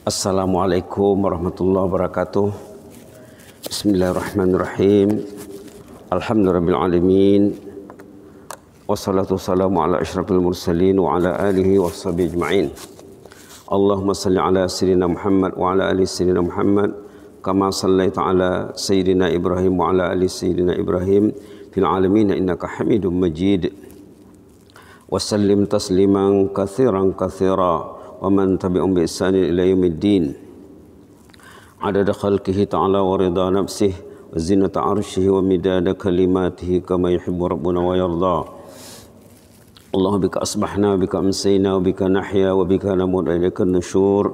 Assalamualaikum warahmatullahi wabarakatuh. Bismillahirrahmanirrahim. Alhamdulillahirabbil alamin. Wassalatu wassalamu ala asyrafil mursalin wa ala alihi wa washabihi ajmain. Allahumma salli ala sayyidina Muhammad wa ala ali sayyidina Muhammad kama sallaita ala sayyidina Ibrahim wa ala ali sayyidina Ibrahim fil alamin innaka Hamidum Majid. Wa sallim tasliman katsiran katsiran ومن تبعهم بإحسان إلى يوم الدين عدد خلقه تعالى ورضا نفسه وزنة عرشه ومداد كلماته كما يحب ربنا ويرضى الله بك أصبحنا بك أمسينا وبك نحيا وبك نموت إليك النشور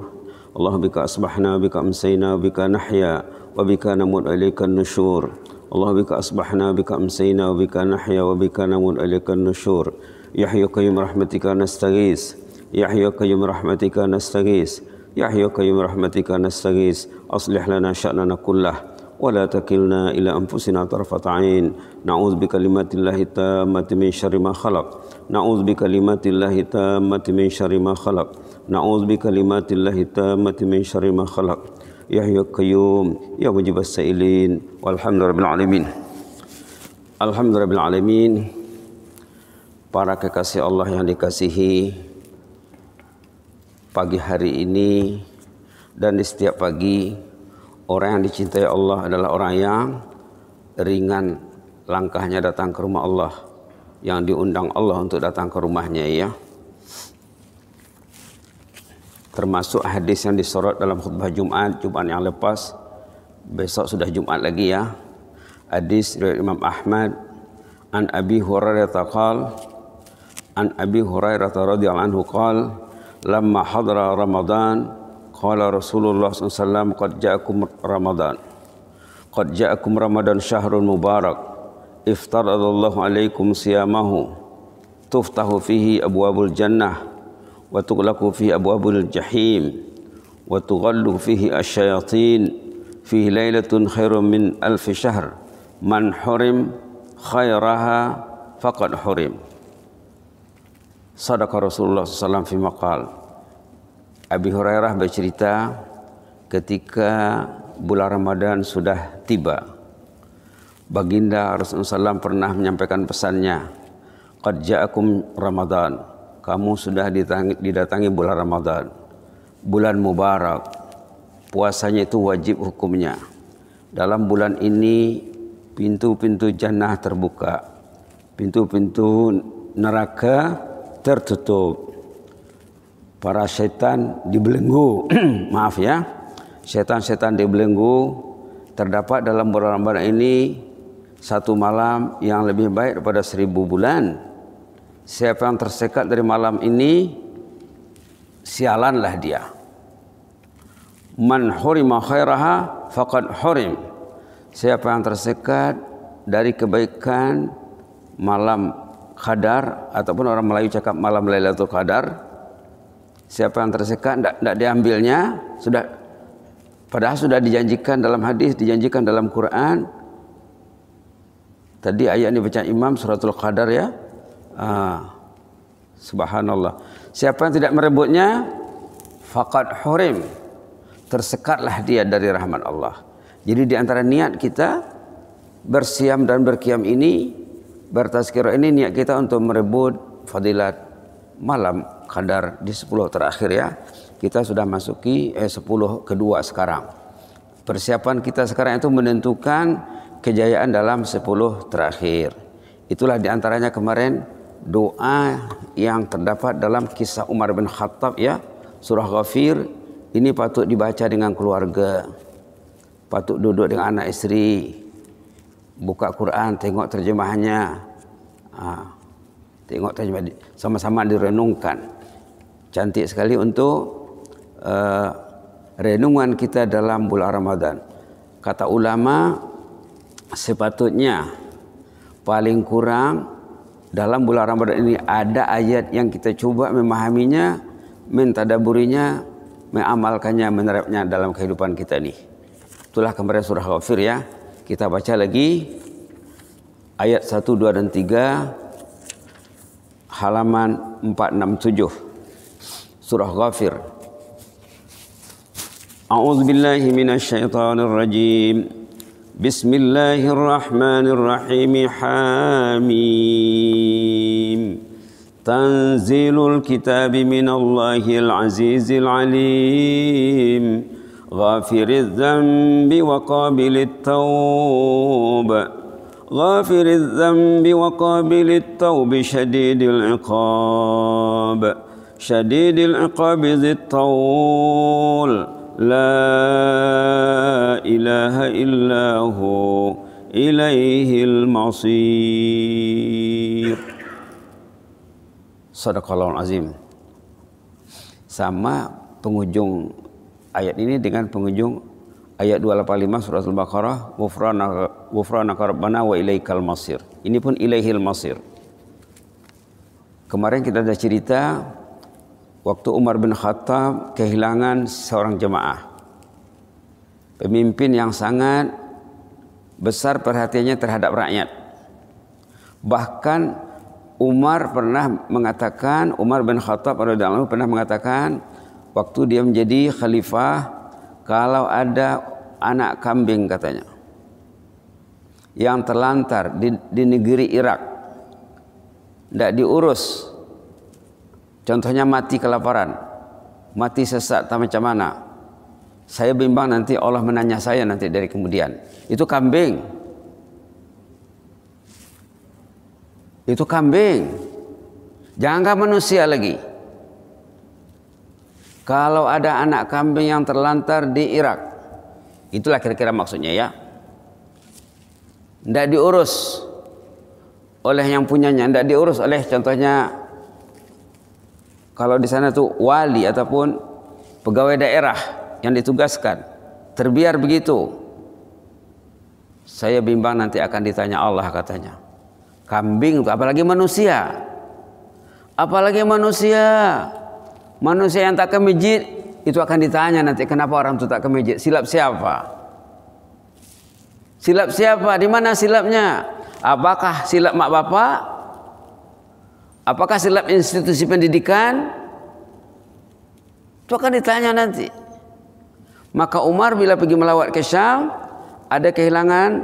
الله بك أصبحنا بك أمسينا وبك نحيا وبك نموت إليك النشور الله بك أصبحنا بك أمسينا وبك نحيا وبك نموت إليك النشور يحيي قيوم رحمتك نستغيث يا حي يا قيوم رحمتك نستغيث يا حي يا قيوم رحمتك نستغيث أصلح لنا شأننا كله ولا تكلنا إلى أنفسنا طرفة عين نعوذ بكلمات الله التامة من شر ما خلق نعوذ بكلمات الله التامة من شر ما خلق نعوذ بكلمات الله التامة من شر ما خلق يا حي القيوم يا مجيب السائلين والحمد رب العالمين الحمد رب العالمين para kekasih Allah yang dikasihi pagi hari ini dan di setiap pagi orang yang dicintai Allah adalah orang yang ringan langkahnya datang ke rumah Allah yang diundang Allah untuk datang ke rumahnya ya termasuk hadis yang disorot dalam khutbah Jumat Jumat yang lepas besok sudah Jumat lagi ya hadis dari Imam Ahmad an Abi Hurairah taqal an Abi Hurairah radhiyallahu anhu qala لما حضر رمضان قال رسول الله صلى الله عليه وسلم قد جاءكم رمضان قد جاءكم رمضان شهر مبارك افترض الله عليكم صيامه تفتح فيه أبواب الجنة وتغلق فيه أبواب الجحيم وتغل فيه الشياطين فيه ليلة خير من ألف شهر من حرم خيرها فقد حرم Sadaqa Rasulullah SAW fi maqal. Abi Hurairah bercerita ketika bulan Ramadan sudah tiba. Baginda Rasulullah SAW pernah menyampaikan pesannya. Qad ja'akum Ramadan. Kamu sudah didatangi bulan Ramadan. Bulan Mubarak. Puasanya itu wajib hukumnya. Dalam bulan ini pintu-pintu jannah terbuka. Pintu-pintu neraka tertutup. Para setan dibelenggu. Maaf ya. Setan-setan dibelenggu terdapat dalam bulan ini satu malam yang lebih baik daripada seribu bulan. Siapa yang tersekat dari malam ini sialanlah dia. Man hurima khairaha faqad hurim. Siapa yang tersekat dari kebaikan malam Qadar ataupun orang Melayu cakap malam Lailatul Qadar siapa yang tersekat tidak diambilnya sudah padahal sudah dijanjikan dalam hadis dijanjikan dalam Quran tadi ayat ini baca imam suratul qadar ya ah, subhanallah siapa yang tidak merebutnya faqad hurim tersekatlah dia dari rahmat Allah jadi di antara niat kita bersiam dan berkiam ini bertazkirah ini niat kita untuk merebut fadilat malam kadar di sepuluh terakhir ya. Kita sudah masuki eh, 10 kedua sekarang. Persiapan kita sekarang itu menentukan kejayaan dalam sepuluh terakhir. Itulah diantaranya kemarin doa yang terdapat dalam kisah Umar bin Khattab ya. Surah Ghafir ini patut dibaca dengan keluarga. Patut duduk dengan anak istri buka Quran, tengok terjemahannya. tengok terjemah sama-sama direnungkan. Cantik sekali untuk uh, renungan kita dalam bulan Ramadan. Kata ulama sepatutnya paling kurang dalam bulan Ramadan ini ada ayat yang kita coba memahaminya, mentadaburinya, mengamalkannya, menerapnya dalam kehidupan kita ini. Itulah kemarin surah Ghafir ya. Kita baca lagi ayat 1, 2 dan 3 halaman 467 surah Ghafir. A'udzu billahi minasyaitonir rajim. Bismillahirrahmanirrahim. Hamim. Tanzilul kitabi minallahi al-azizil alim. غافر الذنب وقابل التوب غافر الذنب وقابل التوب شديد العقاب شديد العقاب ذي الطول لا إله إلا هو إليه المصير صدق الله العظيم Sama penghujung ayat ini dengan pengunjung ayat 285 surat Al-Baqarah ghufranaka rabbana wa ilaikal masir. Ini pun ilaihil masir. Kemarin kita ada cerita waktu Umar bin Khattab kehilangan seorang jemaah. Pemimpin yang sangat besar perhatiannya terhadap rakyat. Bahkan Umar pernah mengatakan, Umar bin Khattab radhiyallahu pernah mengatakan, waktu dia menjadi khalifah kalau ada anak kambing katanya yang terlantar di, di negeri Irak tidak diurus contohnya mati kelaparan mati sesak, tak macam mana saya bimbang nanti Allah menanya saya nanti dari kemudian itu kambing itu kambing jangan manusia lagi kalau ada anak kambing yang terlantar di Irak, itulah kira-kira maksudnya ya. Tidak diurus oleh yang punyanya, tidak diurus oleh contohnya kalau di sana tuh wali ataupun pegawai daerah yang ditugaskan, terbiar begitu. Saya bimbang nanti akan ditanya Allah katanya. Kambing apalagi manusia. Apalagi manusia. Manusia yang tak ke masjid itu akan ditanya nanti kenapa orang itu tak ke masjid? Silap siapa? Silap siapa? Di mana silapnya? Apakah silap mak bapak? Apakah silap institusi pendidikan? Itu akan ditanya nanti. Maka Umar bila pergi melawat ke Syam ada kehilangan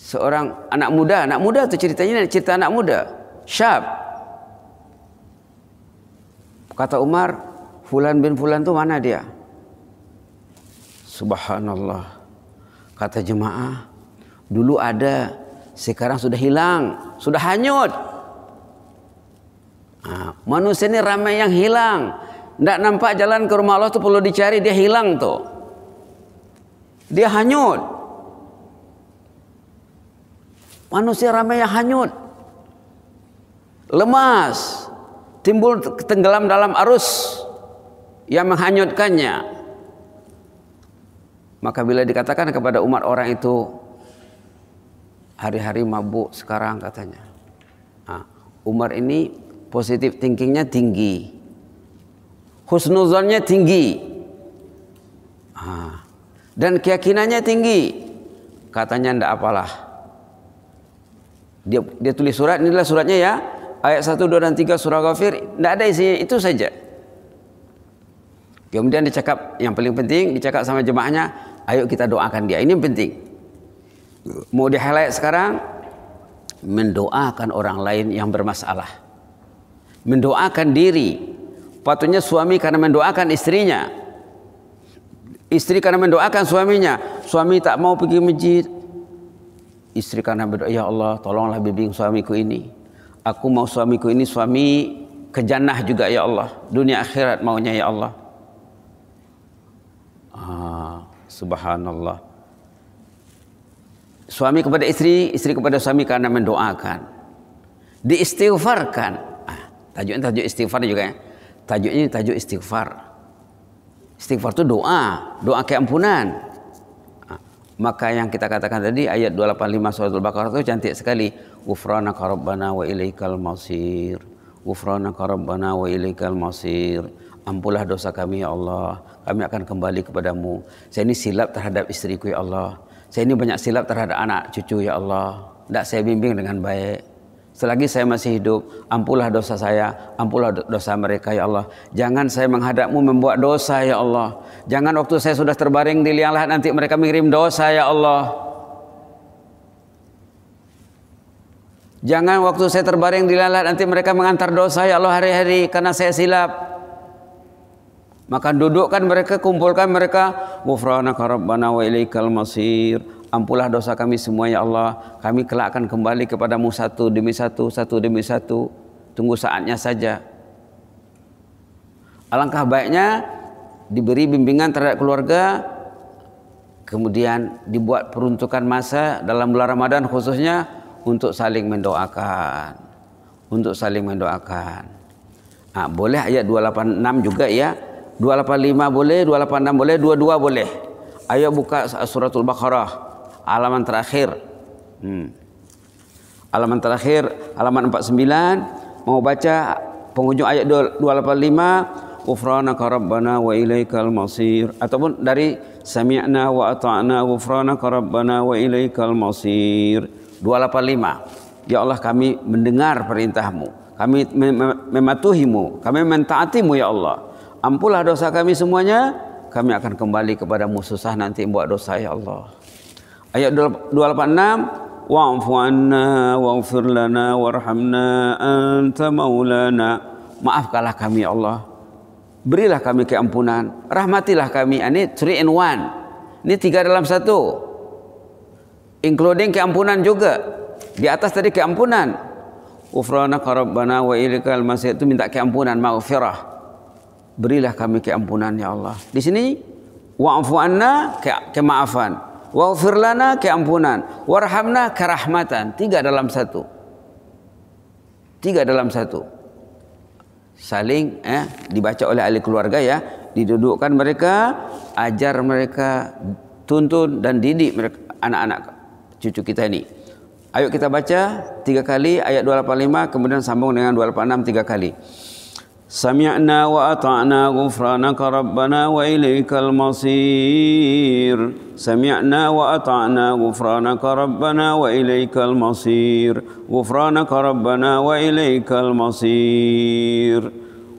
seorang anak muda. Anak muda itu ceritanya cerita anak muda. Syab Kata Umar, Fulan bin Fulan tuh mana dia? Subhanallah. Kata jemaah, dulu ada, sekarang sudah hilang, sudah hanyut. Nah, manusia ini ramai yang hilang. Tidak nampak jalan ke rumah Allah itu perlu dicari, dia hilang tuh. Dia hanyut. Manusia ramai yang hanyut. Lemas timbul tenggelam dalam arus yang menghanyutkannya. Maka bila dikatakan kepada umat orang itu hari-hari mabuk sekarang katanya. Nah, Umar ini positif thinkingnya tinggi. Husnuzonnya tinggi. Nah, dan keyakinannya tinggi. Katanya ndak apalah. Dia, dia tulis surat, inilah suratnya ya. Ayat 1, 2, dan 3 surah Ghafir, tidak ada isinya, itu saja. Kemudian dicakap, yang paling penting, dicakap sama jemaahnya, ayo kita doakan dia, ini yang penting. Mau di highlight sekarang, mendoakan orang lain yang bermasalah. Mendoakan diri, patutnya suami karena mendoakan istrinya. Istri karena mendoakan suaminya, suami tak mau pergi masjid, istri karena berdoa, ya Allah tolonglah bimbing suamiku ini. Aku mau suamiku ini suami kejannah juga ya Allah. Dunia akhirat maunya ya Allah. Ah, subhanallah. Suami kepada istri, istri kepada suami karena mendoakan. Diistighfarkan. Ah, tajuknya tajuk istighfar juga ya. ini tajuk istighfar. Istighfar itu doa, doa keampunan. maka yang kita katakan tadi ayat 285 Surah Al-Baqarah itu cantik sekali ghufranaka rabbana wa ilaikal masir ghufranaka rabbana wa ilaikal masir ampunlah dosa kami ya Allah kami akan kembali kepadamu saya ini silap terhadap istriku ya Allah saya ini banyak silap terhadap anak cucu ya Allah Tak saya bimbing dengan baik Selagi saya masih hidup, ampulah dosa saya, ampulah dosa mereka ya Allah. Jangan saya menghadapmu membuat dosa ya Allah. Jangan waktu saya sudah terbaring di liang lahat nanti mereka mengirim dosa ya Allah. Jangan waktu saya terbaring di liang lahat nanti mereka mengantar dosa ya Allah hari-hari karena saya silap. Maka dudukkan mereka, kumpulkan mereka. Ghufranaka rabbana wa ilaikal masir. Ampulah dosa kami semua ya Allah. Kami kelak akan kembali kepadamu satu demi satu, satu demi satu. Tunggu saatnya saja. Alangkah baiknya diberi bimbingan terhadap keluarga. Kemudian dibuat peruntukan masa dalam bulan Ramadan khususnya untuk saling mendoakan. Untuk saling mendoakan. Nah, boleh ayat 286 juga ya. 285 boleh, 286 boleh, 22 boleh. Ayo buka suratul Baqarah halaman terakhir. Hmm. Halaman terakhir, halaman 49 mau baca penghujung ayat 285 Ghufranaka rabbana wa ilaikal masir ataupun dari sami'na wa ata'na ghufranaka rabbana wa ilaikal masir 285 Ya Allah kami mendengar perintahmu kami mematuhimu kami mentaatimu ya Allah ampulah dosa kami semuanya kami akan kembali kepadamu susah nanti buat dosa ya Allah Ayat 286 wa'fu anna waghfir lana warhamna anta maulana. Maafkanlah kami ya Allah. Berilah kami keampunan, rahmatilah kami. Ini three in one. Ini tiga dalam satu. Including keampunan juga. Di atas tadi keampunan. Ufrana rabbana wa ilikal masih itu minta keampunan, maghfirah. Berilah kami keampunan ya Allah. Di sini wa'fu anna ke kemaafan. Waghfir keampunan, warhamna kerahmatan, tiga dalam satu. Tiga dalam satu. Saling eh dibaca oleh ahli keluarga ya, didudukkan mereka, ajar mereka, tuntun dan didik mereka anak-anak cucu kita ini. Ayo kita baca tiga kali ayat 285 kemudian sambung dengan 286 tiga kali. سمعنا وأطعنا غفرانك ربنا وإليك المصير سمعنا وأطعنا غفرانك ربنا وإليك المصير غفرانك ربنا وإليك المصير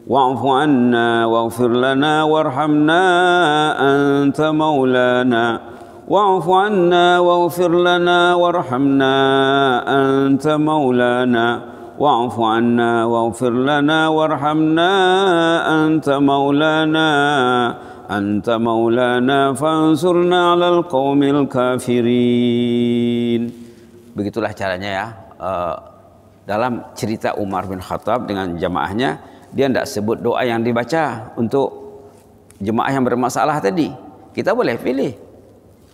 واعف عنا واغفر لنا وارحمنا أنت مولانا واعف عنا واغفر لنا وارحمنا أنت مولانا واعف عنا واغفر لنا وارحمنا أنت مولانا أنت مولانا فانصرنا على القوم الكافرين Begitulah caranya ya. Eh, dalam cerita Umar bin Khattab dengan jemaahnya dia tidak sebut doa yang dibaca untuk jemaah yang bermasalah tadi. Kita boleh pilih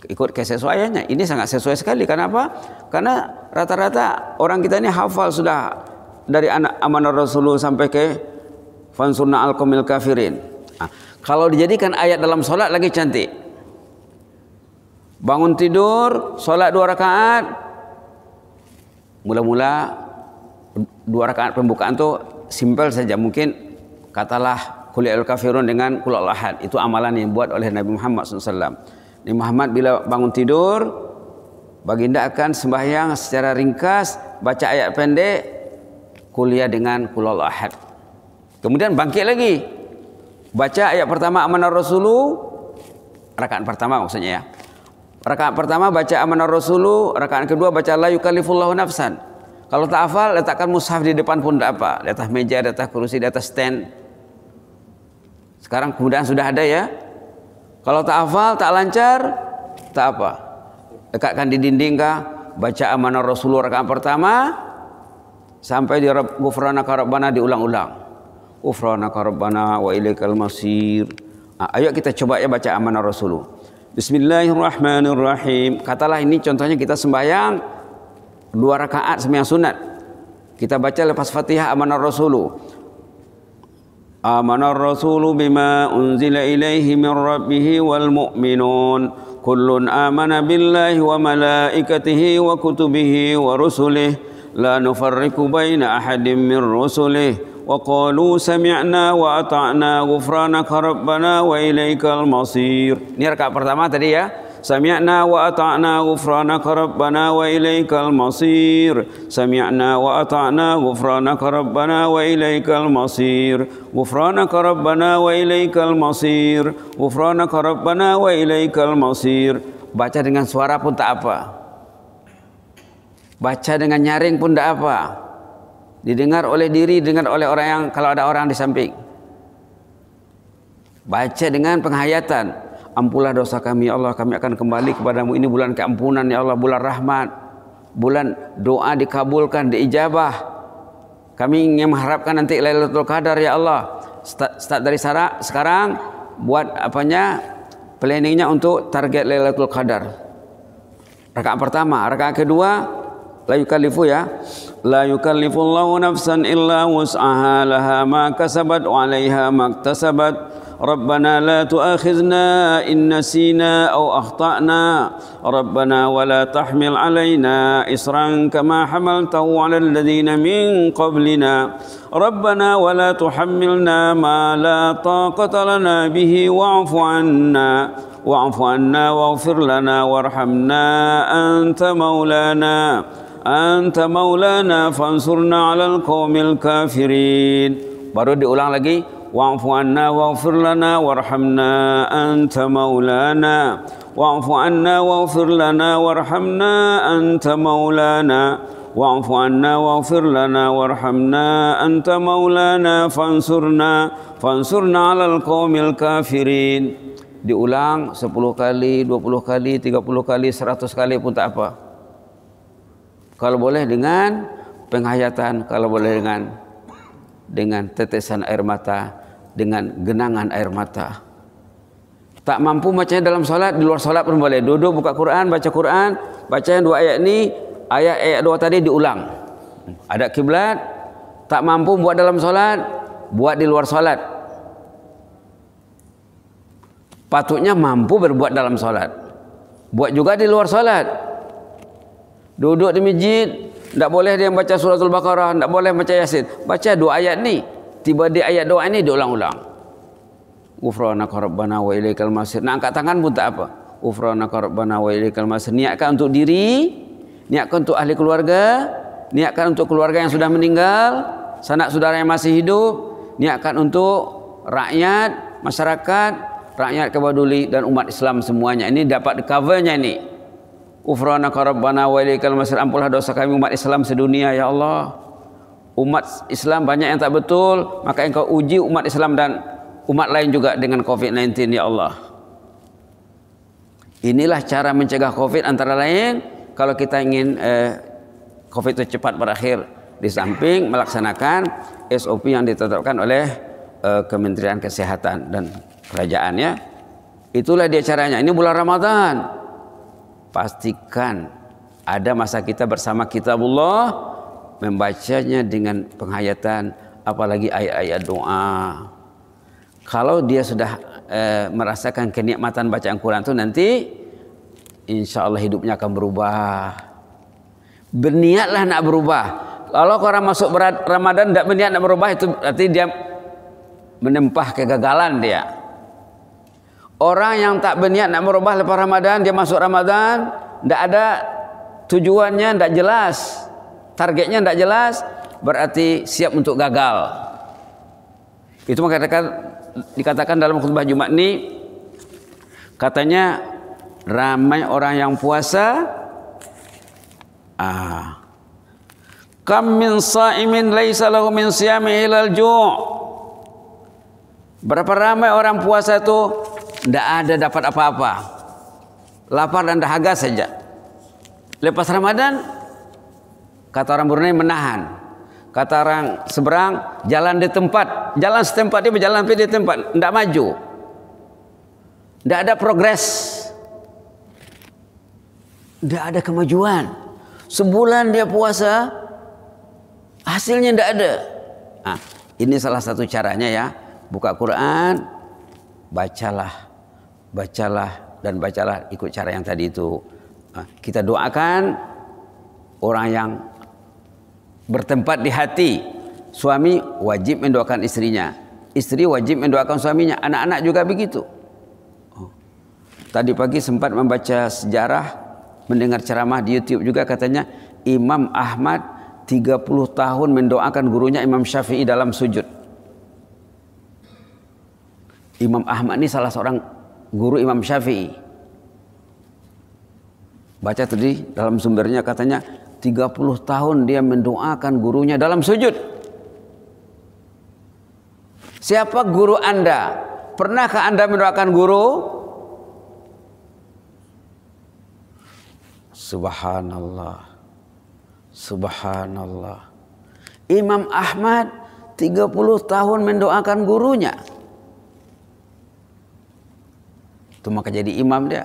ikut kesesuaiannya. Ini sangat sesuai sekali. Kenapa? Karena rata-rata orang kita ini hafal sudah dari anak amanah Rasulullah sampai ke fansunna alqamil kafirin. Nah, kalau dijadikan ayat dalam solat lagi cantik. Bangun tidur, solat dua rakaat. Mula-mula dua rakaat pembukaan tu simpel saja mungkin katalah kulil kafirun dengan kulil ahad itu amalan yang buat oleh Nabi Muhammad SAW Nabi Muhammad bila bangun tidur baginda akan sembahyang secara ringkas baca ayat pendek kuliah dengan kulal ahad. Kemudian bangkit lagi. Baca ayat pertama amanah rasulu. Rakaat pertama maksudnya ya. Rakaat pertama baca amanah rasulu. Rakaat kedua baca la yukalifullahu nafsan. Kalau tak hafal letakkan mushaf di depan pun tak apa. Di atas meja, di atas kursi, di atas stand. Sekarang kemudian sudah ada ya. Kalau tak hafal, tak lancar, tak apa. Dekatkan di dinding kah? Baca amanah Rasulullah rakaat pertama, sampai di rab ghufranaka rabbana diulang-ulang ghufranaka rabbana wa ilaikal masir ah, ayo kita coba ya baca amanah rasulullah Bismillahirrahmanirrahim. Katalah ini contohnya kita sembahyang dua rakaat sembahyang sunat. Kita baca lepas Fatihah amanar rasulu. Amanar rasulu bima unzila ilaihi min rabbih wal mu'minun. Kullun amana billahi wa malaikatihi wa kutubihi wa rusulihi لا نفرق بين احد من رسله وقالوا سمعنا واطعنا غفرانك ربنا واليك المصير ini rakaat pertama tadi ya Sami'na wa ata'na ghufranaka rabbana wa ilaikal masir. Sami'na wa ata'na ghufranaka rabbana wa ilaikal masir. Ghufranaka rabbana wa ilaikal masir. Ghufranaka rabbana wa ilaikal masir. Baca dengan suara pun tak apa. Baca dengan nyaring pun tidak apa. Didengar oleh diri, dengar oleh orang yang kalau ada orang di samping. Baca dengan penghayatan. ampunlah dosa kami ya Allah, kami akan kembali kepadamu. Ini bulan keampunan ya Allah, bulan rahmat. Bulan doa dikabulkan, diijabah. Kami ingin mengharapkan nanti Lailatul Qadar ya Allah. Start, start dari sarak sekarang buat apanya planningnya untuk target Lailatul Qadar. Rakaat pertama, rakaat kedua لا يكلف يا لا يكلف الله نفسا إلا وسعها لها ما كسبت وعليها ما اكتسبت ربنا لا تؤاخذنا إن نسينا أو أخطأنا ربنا ولا تحمل علينا إصرا كما حملته على الذين من قبلنا ربنا ولا تحملنا ما لا طاقة لنا به واعف عنا واعف عنا واغفر لنا وارحمنا أنت مولانا أنت مولانا فانصرنا على القوم الكافرين baru diulang lagi واعف عنا واغفر لنا وارحمنا أنت مولانا واعف عنا واغفر لنا وارحمنا أنت مولانا واعف عنا واغفر لنا وارحمنا أنت مولانا فانصرنا فانصرنا على القوم الكافرين diulang 10 kali 20 kali 30 kali 100 kali pun tak apa kalau boleh dengan penghayatan kalau boleh dengan dengan tetesan air mata dengan genangan air mata tak mampu bacanya dalam solat di luar solat pun boleh duduk buka Quran baca Quran baca yang dua ayat ni ayat ayat dua tadi diulang ada kiblat tak mampu buat dalam solat buat di luar solat patutnya mampu berbuat dalam solat buat juga di luar solat Duduk di masjid tak boleh dia baca al baqarah, tak boleh baca yasin. Baca dua ayat ni. Tiba di ayat doa ini diulang-ulang. Ufranaka rabbana wa ilaikal masir. Nak angkat tangan pun tak apa. Ufranaka rabbana wa ilaikal masir. Niatkan untuk diri, niatkan untuk ahli keluarga, niatkan untuk keluarga yang sudah meninggal, sanak saudara yang masih hidup, niatkan untuk rakyat, masyarakat, rakyat kebaduli dan umat Islam semuanya. Ini dapat covernya ini. Ufrana rabbana wa ilaikal masir. ampulah dosa kami umat Islam sedunia ya Allah. Umat Islam banyak yang tak betul, maka engkau uji umat Islam dan umat lain juga dengan COVID-19 ya Allah. Inilah cara mencegah COVID antara lain kalau kita ingin eh, COVID itu cepat berakhir di samping melaksanakan SOP yang ditetapkan oleh eh, Kementerian Kesehatan dan Kerajaan ya Itulah dia caranya. Ini bulan Ramadan pastikan ada masa kita bersama kitabullah membacanya dengan penghayatan apalagi ayat-ayat doa. Kalau dia sudah eh, merasakan kenikmatan bacaan Quran itu nanti insya Allah hidupnya akan berubah. Berniatlah nak berubah. Kalau orang masuk berat Ramadan tidak berniat nak berubah itu berarti dia menempah kegagalan dia. Orang yang tak berniat nak merubah lepas Ramadan, dia masuk Ramadan, tidak ada tujuannya, tidak jelas. Targetnya tidak jelas, berarti siap untuk gagal. Itu mengatakan dikatakan dalam khutbah Jumat ini, katanya ramai orang yang puasa. Ah, Kam min sa'imin laisa lahu min siyami ilal ju' Berapa ramai orang puasa itu tidak ada dapat apa-apa. Lapar dan dahaga saja. Lepas Ramadan, kata orang Brunei menahan. Kata orang seberang, jalan di tempat. Jalan setempat dia berjalan di tempat. Tidak maju. Tidak ada progres. Tidak ada kemajuan. Sebulan dia puasa, hasilnya tidak ada. Nah, ini salah satu caranya ya. Buka Quran, bacalah bacalah dan bacalah ikut cara yang tadi itu. Ah, kita doakan orang yang bertempat di hati. Suami wajib mendoakan istrinya. Istri wajib mendoakan suaminya. Anak-anak juga begitu. Oh. Tadi pagi sempat membaca sejarah, mendengar ceramah di YouTube juga katanya Imam Ahmad 30 tahun mendoakan gurunya Imam Syafi'i dalam sujud. Imam Ahmad ini salah seorang guru Imam Syafi'i. Baca tadi dalam sumbernya katanya 30 tahun dia mendoakan gurunya dalam sujud. Siapa guru Anda? Pernahkah Anda mendoakan guru? Subhanallah. Subhanallah. Imam Ahmad 30 tahun mendoakan gurunya itu maka jadi imam dia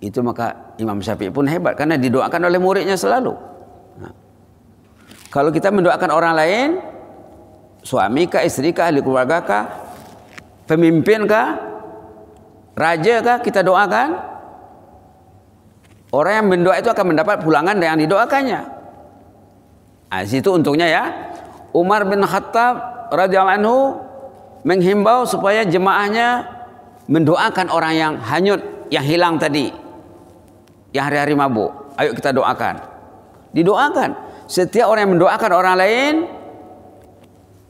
itu maka Imam Syafi'i pun hebat karena didoakan oleh muridnya selalu nah, kalau kita mendoakan orang lain suami kah istri kah ahli keluarga kah pemimpin kah raja kah kita doakan orang yang mendoa itu akan mendapat pulangan yang didoakannya nah, itu untungnya ya Umar bin Khattab radhiyallahu anhu menghimbau supaya jemaahnya mendoakan orang yang hanyut, yang hilang tadi, yang hari-hari mabuk. Ayo kita doakan. Didoakan. Setiap orang yang mendoakan orang lain,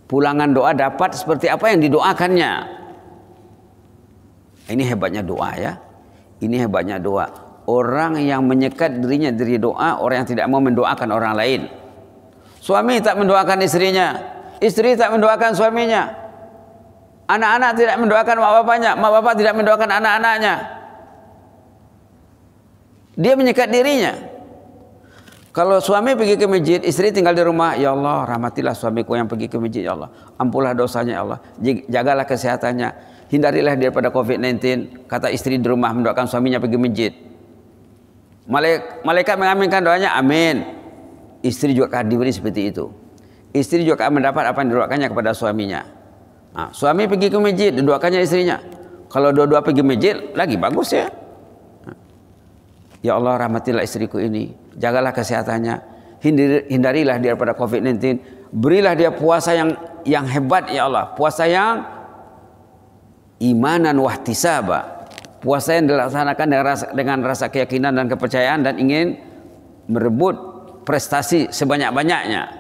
pulangan doa dapat seperti apa yang didoakannya. Ini hebatnya doa ya. Ini hebatnya doa. Orang yang menyekat dirinya dari doa, orang yang tidak mau mendoakan orang lain. Suami tak mendoakan istrinya, istri tak mendoakan suaminya, Anak-anak tidak mendoakan mak bapaknya, mak bapak tidak mendoakan anak-anaknya. Dia menyekat dirinya. Kalau suami pergi ke masjid, istri tinggal di rumah, ya Allah, rahmatilah suamiku yang pergi ke masjid, ya Allah. Ampulah dosanya, ya Allah. Jagalah kesehatannya. Hindarilah dia pada COVID-19. Kata istri di rumah mendoakan suaminya pergi masjid. Malaikat mengaminkan doanya, amin. Istri juga akan diberi seperti itu. Istri juga akan mendapat apa yang didoakannya kepada suaminya. Ha, ah, suami pergi ke masjid, duduakannya istrinya. Kalau dua-dua pergi masjid, lagi bagus ya. Ah. Ya Allah rahmatilah istriku ini, jagalah kesehatannya, Hindir, hindarilah dia daripada COVID-19, berilah dia puasa yang yang hebat ya Allah, puasa yang imanan wahtisaba, puasa yang dilaksanakan dengan rasa, dengan rasa keyakinan dan kepercayaan dan ingin merebut prestasi sebanyak-banyaknya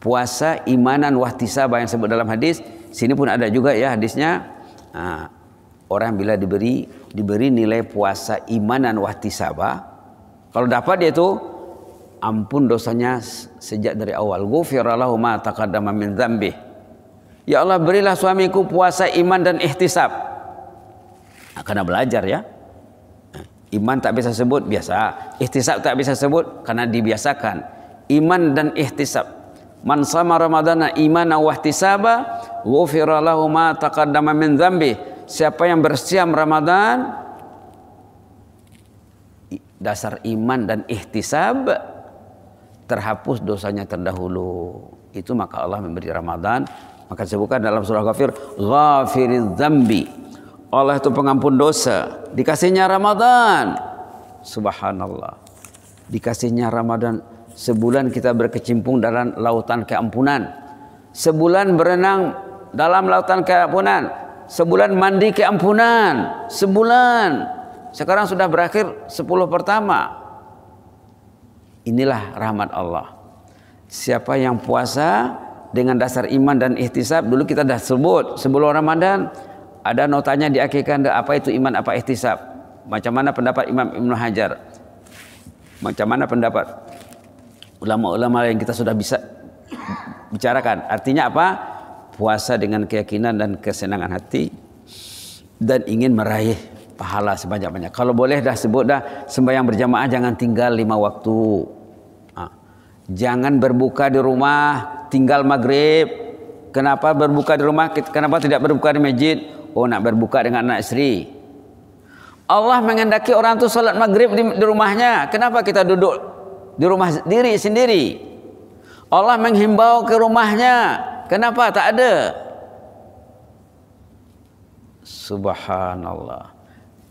puasa imanan wahtisaba yang sebut dalam hadis sini pun ada juga ya hadisnya nah, orang bila diberi diberi nilai puasa imanan wahtisaba kalau dapat dia itu ampun dosanya sejak dari awal ghufirallahu ma taqaddama min dzambih ya Allah berilah suamiku puasa iman dan ihtisab nah, karena belajar ya eh, Iman tak bisa sebut biasa, ihtisab tak bisa sebut karena dibiasakan. Iman dan ihtisab Man sama Ramadana imana wa ihtisaba ghufira lahu ma taqaddama min dhanbi. Siapa yang bersiam Ramadan dasar iman dan ihtisab terhapus dosanya terdahulu. Itu maka Allah memberi Ramadan. Maka disebutkan dalam surah Ghafir, Ghafiriz dzambi. Allah itu pengampun dosa. Dikasihnya Ramadan. Subhanallah. Dikasihnya Ramadan Sebulan kita berkecimpung dalam lautan keampunan. Sebulan berenang dalam lautan keampunan. Sebulan mandi keampunan. Sebulan. Sekarang sudah berakhir sepuluh pertama. Inilah rahmat Allah. Siapa yang puasa dengan dasar iman dan ihtisab dulu kita dah sebut sebelum Ramadan ada notanya di apa itu iman apa ihtisab macam mana pendapat Imam Ibnu Hajar macam mana pendapat ulama-ulama yang kita sudah bisa bicarakan. Artinya apa? Puasa dengan keyakinan dan kesenangan hati dan ingin meraih pahala sebanyak-banyak. Kalau boleh dah sebut dah sembahyang berjamaah jangan tinggal lima waktu. Jangan berbuka di rumah, tinggal maghrib. Kenapa berbuka di rumah? Kenapa tidak berbuka di masjid? Oh nak berbuka dengan anak istri. Allah mengendaki orang itu salat maghrib di, di rumahnya. Kenapa kita duduk di rumah diri sendiri. Allah menghimbau ke rumahnya. Kenapa tak ada? Subhanallah.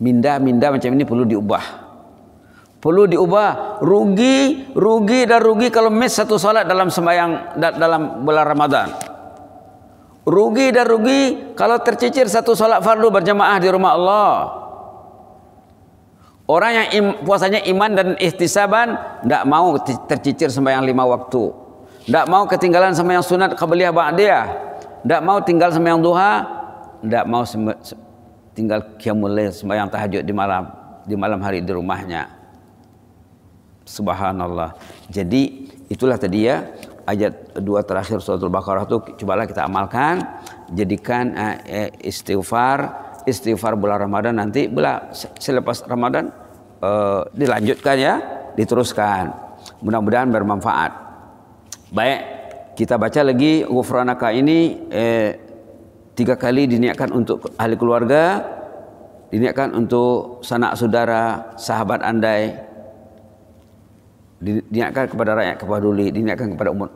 Minda-minda macam ini perlu diubah. Perlu diubah. Rugi, rugi dan rugi kalau miss satu solat dalam sembahyang dalam bulan Ramadan. Rugi dan rugi kalau tercicir satu solat fardu berjamaah di rumah Allah. Allah. Orang yang im, puasanya iman dan istisaban tidak mau tercicir sembahyang lima waktu. Tidak mau ketinggalan sembahyang sunat kebeliah ba'diyah. Tidak mau tinggal sembahyang duha. Tidak mau semb tinggal qiyamul lail sembahyang tahajud di malam di malam hari di rumahnya. Subhanallah. Jadi itulah tadi ya ayat dua terakhir suratul Baqarah itu cobalah kita amalkan jadikan eh, eh istighfar istighfar bulan Ramadan nanti bila selepas Ramadan uh, dilanjutkan ya, diteruskan. Mudah-mudahan bermanfaat. Baik, kita baca lagi ghufranaka ini eh, tiga kali diniatkan untuk ahli keluarga, diniatkan untuk sanak saudara, sahabat andai, diniatkan kepada rakyat kepada duli, diniatkan kepada umat,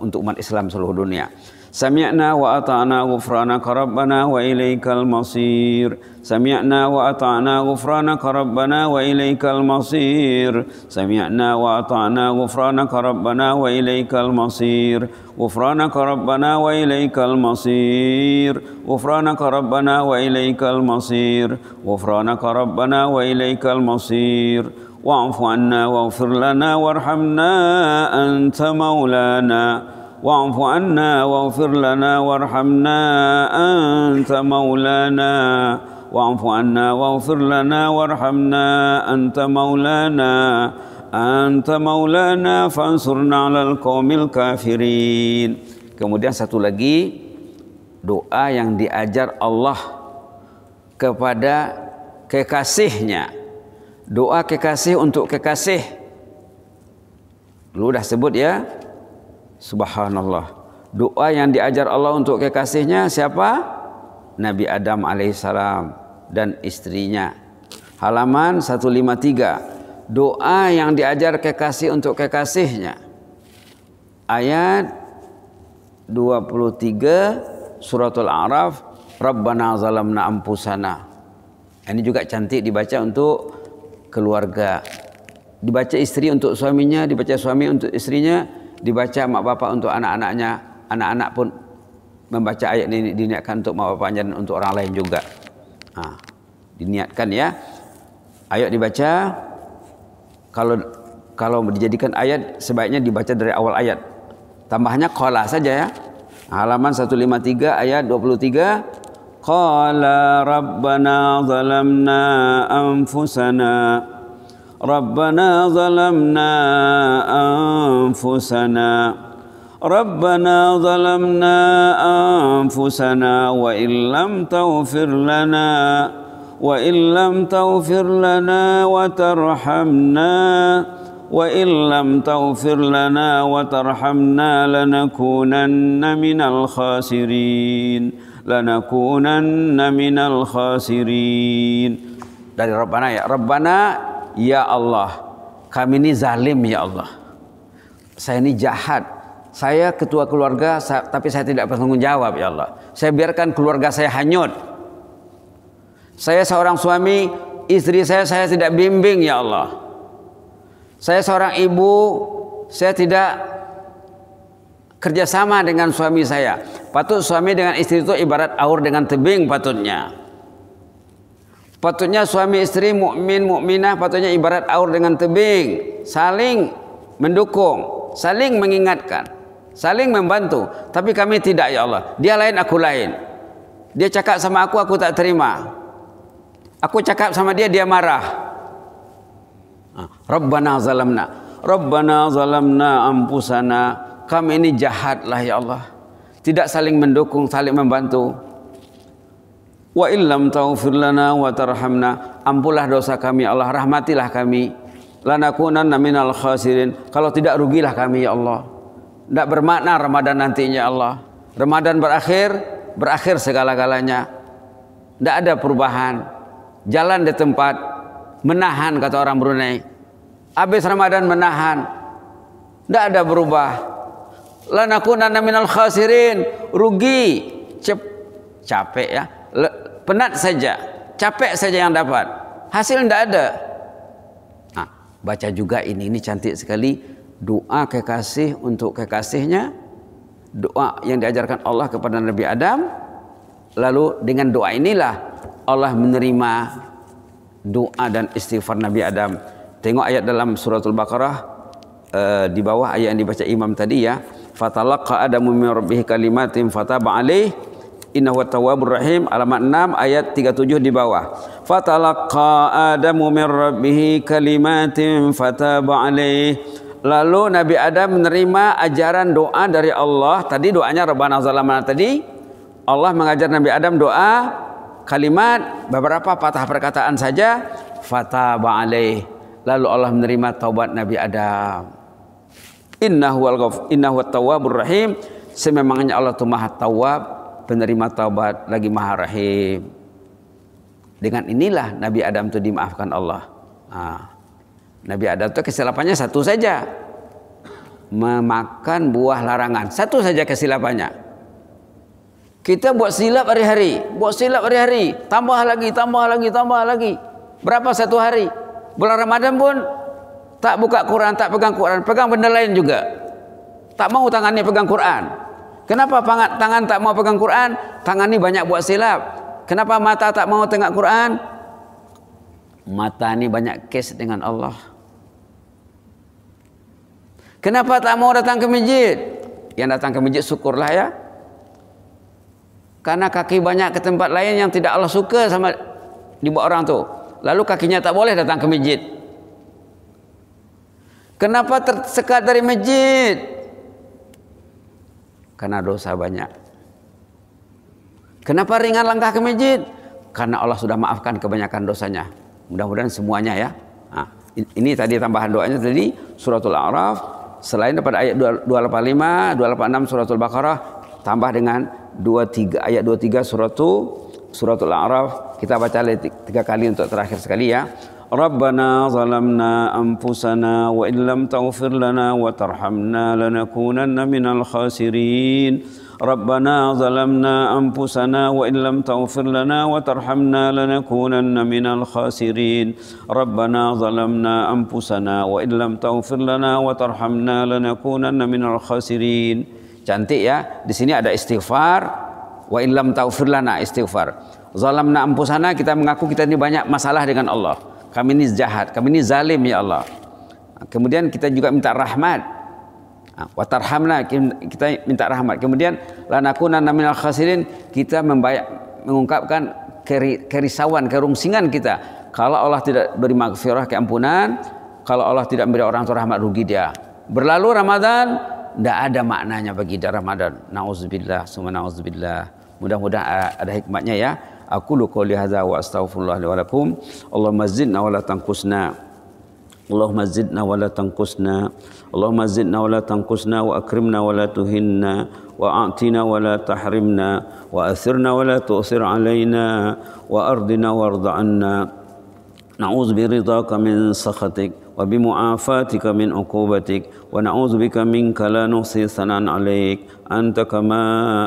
untuk umat Islam seluruh dunia. سمعنا وأطعنا غفرانك ربنا وإليك المصير سمعنا وأطعنا غفرانك ربنا وإليك المصير سمعنا وأطعنا غفرانك ربنا وإليك المصير غفرانك ربنا وإليك المصير غفرانك ربنا وإليك المصير غفرانك ربنا وإليك المصير واعف عنا واغفر لنا وارحمنا أنت مولانا واعف عنا واغفر لنا وارحمنا أنت مولانا واعف عنا واغفر لنا وارحمنا أنت مولانا أنت مولانا فانصرنا على القوم الكافرين Kemudian satu lagi doa yang diajar Allah kepada kekasihnya. Doa kekasih untuk kekasih. Lu udah sebut ya, Subhanallah. Doa yang diajar Allah untuk kekasihnya siapa? Nabi Adam alaihissalam dan istrinya. Halaman 153. Doa yang diajar kekasih untuk kekasihnya. Ayat 23 suratul A'raf Rabbana zalamna ampusana. Ini juga cantik dibaca untuk keluarga. Dibaca istri untuk suaminya, dibaca suami untuk istrinya, dibaca mak bapak untuk anak-anaknya, anak-anak pun membaca ayat ini diniatkan untuk mak bapaknya dan untuk orang lain juga. Nah, diniatkan ya. Ayat dibaca. Kalau kalau dijadikan ayat sebaiknya dibaca dari awal ayat. Tambahnya qala saja ya. Halaman 153 ayat 23 Qala rabbana zalamna anfusana ربنا ظلمنا أنفسنا ربنا ظلمنا أنفسنا وإن لم تغفر لنا وإن لم تغفر لنا وترحمنا وإن لم تغفر لنا وترحمنا لنكونن من الخاسرين لنكونن من الخاسرين dari ربنا يا ربنا Ya Allah, kami ini zalim ya Allah. Saya ini jahat. Saya ketua keluarga tapi saya tidak bertanggung jawab ya Allah. Saya biarkan keluarga saya hanyut. Saya seorang suami, istri saya saya tidak bimbing ya Allah. Saya seorang ibu, saya tidak kerjasama dengan suami saya. Patut suami dengan istri itu ibarat aur dengan tebing patutnya. Patutnya suami istri mukmin mukminah patutnya ibarat aur dengan tebing, saling mendukung, saling mengingatkan, saling membantu. Tapi kami tidak ya Allah. Dia lain aku lain. Dia cakap sama aku aku tak terima. Aku cakap sama dia dia marah. Ah, Rabbana zalamna. Rabbana zalamna ampusana. Kami ini jahatlah ya Allah. Tidak saling mendukung, saling membantu. Wa illam taufir lana wa tarhamna, ampulah dosa kami Allah, rahmatilah kami. Lanakunanna minal khasirin. Kalau tidak rugilah kami ya Allah. Tidak bermakna Ramadan nantinya ya Allah. Ramadan berakhir, berakhir segala-galanya. Tidak ada perubahan. Jalan di tempat menahan kata orang Brunei. Habis Ramadan menahan. Tidak ada berubah. Lanakunanna minal khasirin. Rugi. Cep, capek ya penat saja, capek saja yang dapat. Hasil tidak ada. Nah, baca juga ini, ini cantik sekali. Doa kekasih untuk kekasihnya. Doa yang diajarkan Allah kepada Nabi Adam. Lalu dengan doa inilah Allah menerima doa dan istighfar Nabi Adam. Tengok ayat dalam suratul Baqarah uh, di bawah ayat yang dibaca Imam tadi ya. Fatalaqa Adamu min rabbih kalimatin fataba alaihi innahu tawwabur rahim alamat 6 ayat 37 di bawah fatalaqa adamu min rabbih kalimatin fataba alaih lalu Nabi Adam menerima ajaran doa dari Allah tadi doanya Rabbana zalamna tadi Allah mengajar Nabi Adam doa kalimat beberapa patah perkataan saja fataba alaih lalu Allah menerima taubat Nabi Adam innahu al innahu tawwabur rahim sememangnya Allah itu maha tawab penerima taubat lagi maha rahim dengan inilah Nabi Adam itu dimaafkan Allah ha. Nabi Adam itu kesilapannya satu saja memakan buah larangan satu saja kesilapannya kita buat silap hari-hari buat silap hari-hari tambah lagi tambah lagi tambah lagi berapa satu hari bulan Ramadan pun tak buka Quran tak pegang Quran pegang benda lain juga tak mau tangannya pegang Quran Kenapa pangat tangan tak mau pegang Quran? Tangan ni banyak buat silap. Kenapa mata tak mau tengok Quran? Mata ni banyak kes dengan Allah. Kenapa tak mau datang ke masjid? Yang datang ke masjid syukurlah ya. Karena kaki banyak ke tempat lain yang tidak Allah suka sama dibuat orang tu. Lalu kakinya tak boleh datang ke masjid. Kenapa tersekat dari masjid? karena dosa banyak. Kenapa ringan langkah ke masjid? Karena Allah sudah maafkan kebanyakan dosanya. Mudah-mudahan semuanya ya. Nah, ini tadi tambahan doanya tadi suratul A'raf selain daripada ayat 285, 286 suratul Baqarah tambah dengan 23 ayat 23 suratul suratul A'raf kita baca tiga kali untuk terakhir sekali ya. Rabbana zalamna anfusana wa in lam taghfir lana wa tarhamna lanakunanna minal khasirin. Rabbana zalamna anfusana wa in lam taghfir lana wa tarhamna lanakunanna minal khasirin. Rabbana zalamna anfusana wa in lam taghfir lana wa tarhamna lanakunanna minal khasirin. Cantik ya. Di sini ada istighfar wa in lam taghfir lana istighfar. Zalamna anfusana kita mengaku kita ini banyak masalah dengan Allah. Kami ini jahat, kami ini zalim ya Allah. Kemudian kita juga minta rahmat. Ah, Watarhamna kita minta rahmat. Kemudian lanakuna al khasirin kita membayar, mengungkapkan kerisauan, kerungsingan kita. Kalau Allah tidak beri maghfirah keampunan, kalau Allah tidak beri orang itu rahmat rugi dia. Berlalu Ramadan tidak ada maknanya bagi darah Ramadan. Nauzubillah, summa nauzubillah. Mudah-mudahan ah, ada hikmatnya ya. أقول قولي هذا وأستغفر الله لي ولكم اللهم زدنا ولا تنقصنا اللهم زدنا ولا تنقصنا اللهم زدنا ولا تنقصنا وأكرمنا ولا تهنا وأعطنا ولا تحرمنا وأثرنا ولا تؤثر علينا وأرضنا وارض عنا نعوذ برضاك من سخطك وبمعافاتك من عقوبتك ونعوذ بك منك لا نحصي ثناء عليك أنت كما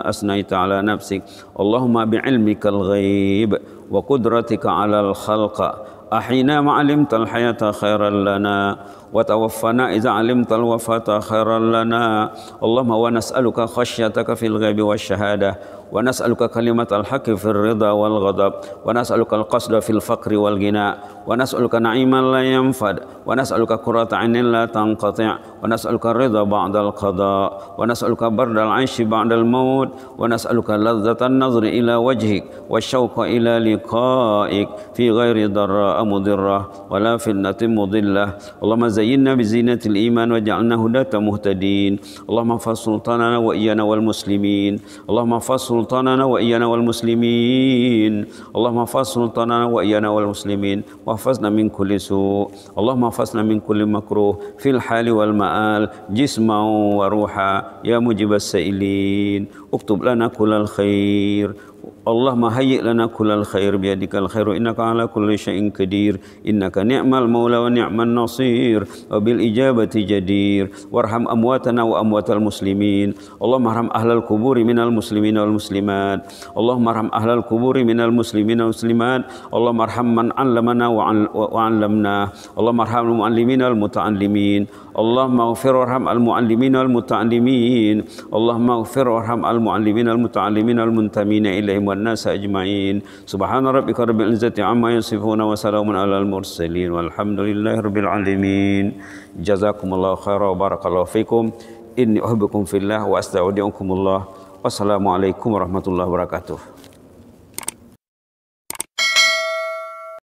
أثنيت على نفسك اللهم بعلمك الغيب وقدرتك على الخلق أحينما علمت الحياة خيرا لنا وتوفنا إذا علمت الوفاة خيرا لنا اللهم ونسألك خشيتك في الغيب والشهادة ونسألك كلمة الحق في الرضا والغضب ونسألك القصد في الفقر والغنى ونسألك نعيما لا ينفد ونسألك كرة عين لا تنقطع ونسألك الرضا بعد القضاء ونسألك برد العيش بعد الموت ونسألك لذة النظر إلى وجهك والشوق إلى لقائك في غير ضراء مضرة ولا فتنة مضلة اللهم زينا بزينة الإيمان واجعلنا هداة مهتدين اللهم فصل سلطاننا وإيانا والمسلمين اللهم فصل سلطاننا وإيانا والمسلمين اللهم احفظ سلطاننا وإيانا والمسلمين واحفظنا من كل سوء اللهم احفظنا من كل مكروه في الحال والمآل جسما وروحا يا مجيب السائلين اكتب لنا كل الخير Allah maha mahayyik lana kullal khair biyadikal khairu innaka ala kulli syai'in qadir innaka ni'mal maula wa ni'man nasir wa bil ijabati jadir warham amwatana wa amwatal muslimin Allah Allahumma arham ahlal kuburi minal muslimin wal muslimat Allah Allahumma arham ahlal kuburi minal muslimin wal muslimat Allahumma arham man 'allamana wa 'allamna Allah arham al mu'allimina wal muta'allimin اللهم اغفر وارحم المعلمين والمتعلمين اللهم اغفر وارحم المعلمين المتعلمين المنتمين إليهم والناس أجمعين سبحان ربك رب العزة عما يصفون وسلام على المرسلين والحمد لله رب العالمين جزاكم الله خيرا وبارك الله فيكم إني أحبكم في الله وأستودعكم الله والسلام عليكم ورحمة الله وبركاته